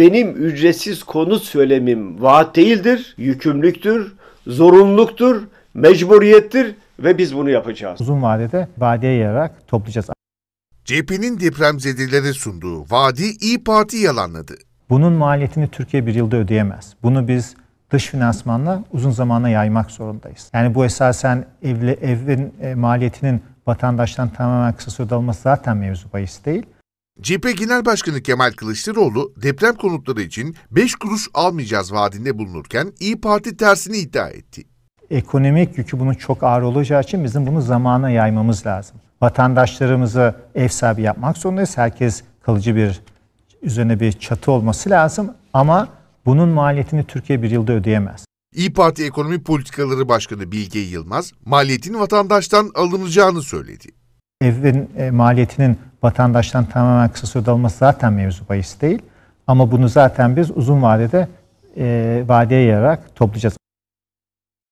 benim ücretsiz konu söylemim vaat değildir, yükümlüktür, zorunluluktur, mecburiyettir ve biz bunu yapacağız. Uzun vadede vadeye yararak toplayacağız. CHP'nin depremzedelere sunduğu vaadi İyi Parti yalanladı. Bunun maliyetini Türkiye bir yılda ödeyemez. Bunu biz dış finansmanla uzun zamana yaymak zorundayız. Yani bu esasen evli, evin e, maliyetinin vatandaştan tamamen kısa sürede alması zaten mevzu bahis değil. CHP Genel Başkanı Kemal Kılıçdaroğlu deprem konutları için 5 kuruş almayacağız vaadinde bulunurken İyi Parti tersini iddia etti. Ekonomik yükü bunun çok ağır olacağı için bizim bunu zamana yaymamız lazım. Vatandaşlarımızı ev sahibi yapmak zorundayız. Herkes kalıcı bir üzerine bir çatı olması lazım ama bunun maliyetini Türkiye bir yılda ödeyemez. İyi Parti Ekonomi Politikaları Başkanı Bilge Yılmaz, maliyetin vatandaştan alınacağını söyledi evin e, maliyetinin vatandaştan tamamen kısıtlanması zaten mevzu bahis değil. Ama bunu zaten biz uzun vadede e, vadeye yayarak toplayacağız.